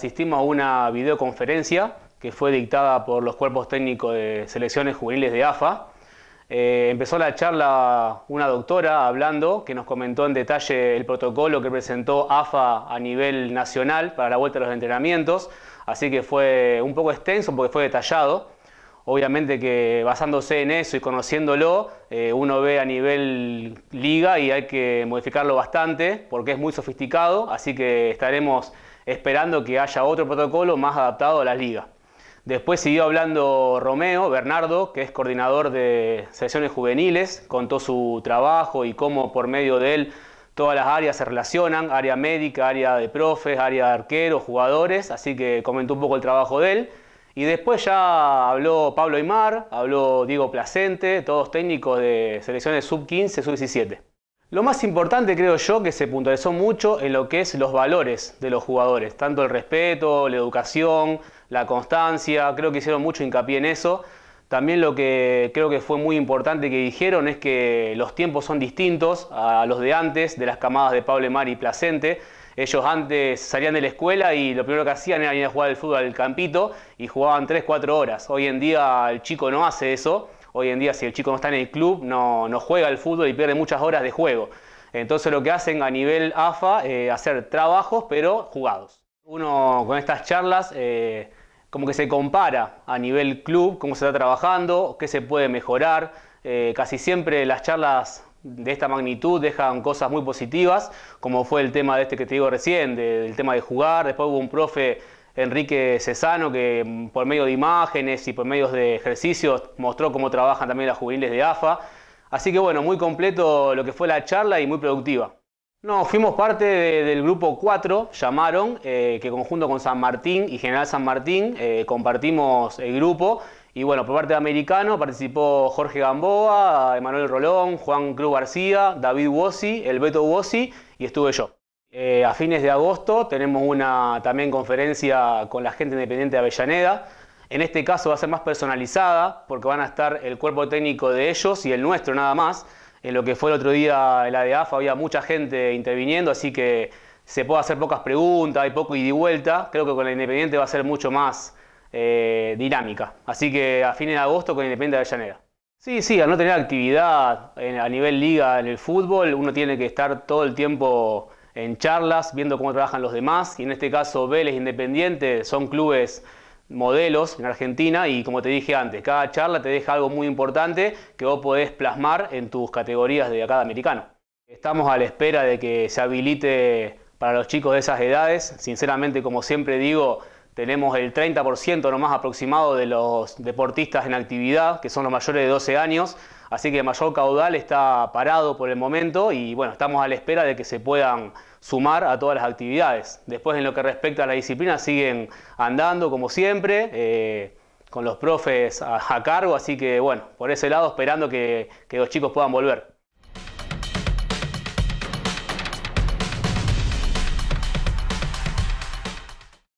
asistimos a una videoconferencia que fue dictada por los cuerpos técnicos de selecciones juveniles de AFA. Eh, empezó la charla una doctora hablando que nos comentó en detalle el protocolo que presentó AFA a nivel nacional para la vuelta a los entrenamientos, así que fue un poco extenso porque fue detallado. Obviamente que basándose en eso y conociéndolo, eh, uno ve a nivel liga y hay que modificarlo bastante porque es muy sofisticado, así que estaremos esperando que haya otro protocolo más adaptado a las ligas. Después siguió hablando Romeo Bernardo, que es coordinador de selecciones juveniles, contó su trabajo y cómo por medio de él todas las áreas se relacionan, área médica, área de profes, área de arqueros, jugadores, así que comentó un poco el trabajo de él. Y después ya habló Pablo Aymar, habló Diego Placente, todos técnicos de selecciones sub 15, sub 17. Lo más importante creo yo que se puntualizó mucho en lo que es los valores de los jugadores, tanto el respeto, la educación, la constancia, creo que hicieron mucho hincapié en eso. También lo que creo que fue muy importante que dijeron es que los tiempos son distintos a los de antes, de las camadas de Pablo Mar y Placente. Ellos antes salían de la escuela y lo primero que hacían era ir a jugar al fútbol al campito y jugaban 3-4 horas. Hoy en día el chico no hace eso Hoy en día si el chico no está en el club, no, juega al fútbol y pierde muchas horas de juego. Entonces lo que hacen a nivel AFA, es eh, hacer trabajos pero jugados. Uno con estas charlas eh, como que se compara a nivel club, cómo se está trabajando, qué se puede mejorar. Eh, casi siempre las charlas de esta magnitud dejan cosas muy positivas, como fue el tema de este que te digo recién, del tema de jugar. Después hubo un profe Enrique Cesano, que mm, por medio de imágenes y por medio de ejercicios mostró cómo trabajan también las juveniles de AFA. Así que bueno, muy completo lo que fue la charla y muy productiva. No, fuimos parte del grupo 4, llamaron, eh, que conjunto con San Martín y General San Martín eh, compartimos el grupo. Y bueno, por parte de Americano participó Jorge Gamboa, Emanuel Rolón, Juan Cruz García, David Wossi, el Beto y estuve yo. Eh, a fines de agosto tenemos una también conferencia con la gente independiente de Avellaneda. En este caso va a ser más personalizada porque van a estar el cuerpo técnico de ellos y el nuestro nada más. En lo que fue el otro día la de AFA había mucha gente interviniendo, así que se puede hacer pocas preguntas, hay poco y y vuelta. Creo que con la Independiente va a ser mucho más eh, dinámica. Así que a fines de agosto con Independiente de Avellaneda. Sí, sí, al no tener actividad a nivel liga en el fútbol, uno tiene que estar todo el tiempo en charlas, viendo cómo trabajan los demás. Y en este caso, Vélez Independiente son clubes modelos en Argentina y como te dije antes, cada charla te deja algo muy importante que vos podés plasmar en tus categorías de acá americano. Estamos a la espera de que se habilite para los chicos de esas edades. Sinceramente, como siempre digo, tenemos el 30% nomás aproximado de los deportistas en actividad, que son los mayores de 12 años, así que el mayor caudal está parado por el momento y bueno, estamos a la espera de que se puedan sumar a todas las actividades. Después en lo que respecta a la disciplina siguen andando como siempre, eh, con los profes a, cargo, así que bueno, por ese lado esperando que los chicos puedan volver.